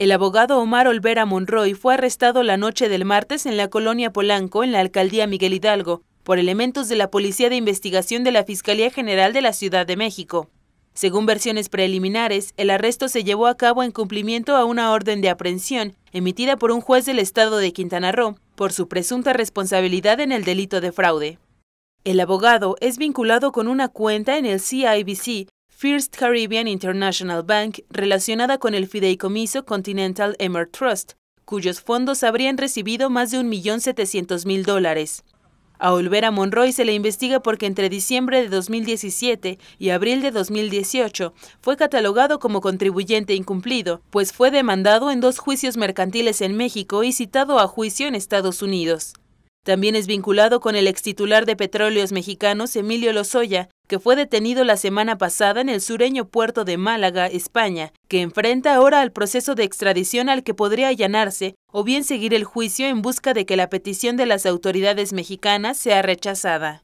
El abogado Omar Olvera Monroy fue arrestado la noche del martes en la colonia Polanco, en la alcaldía Miguel Hidalgo, por elementos de la Policía de Investigación de la Fiscalía General de la Ciudad de México. Según versiones preliminares, el arresto se llevó a cabo en cumplimiento a una orden de aprehensión emitida por un juez del estado de Quintana Roo por su presunta responsabilidad en el delito de fraude. El abogado es vinculado con una cuenta en el CIBC First Caribbean International Bank relacionada con el fideicomiso Continental Emer Trust, cuyos fondos habrían recibido más de 1.700.000 dólares. A Olvera Monroy se le investiga porque entre diciembre de 2017 y abril de 2018 fue catalogado como contribuyente incumplido, pues fue demandado en dos juicios mercantiles en México y citado a juicio en Estados Unidos. También es vinculado con el extitular de Petróleos Mexicanos, Emilio Lozoya, que fue detenido la semana pasada en el sureño puerto de Málaga, España, que enfrenta ahora al proceso de extradición al que podría allanarse o bien seguir el juicio en busca de que la petición de las autoridades mexicanas sea rechazada.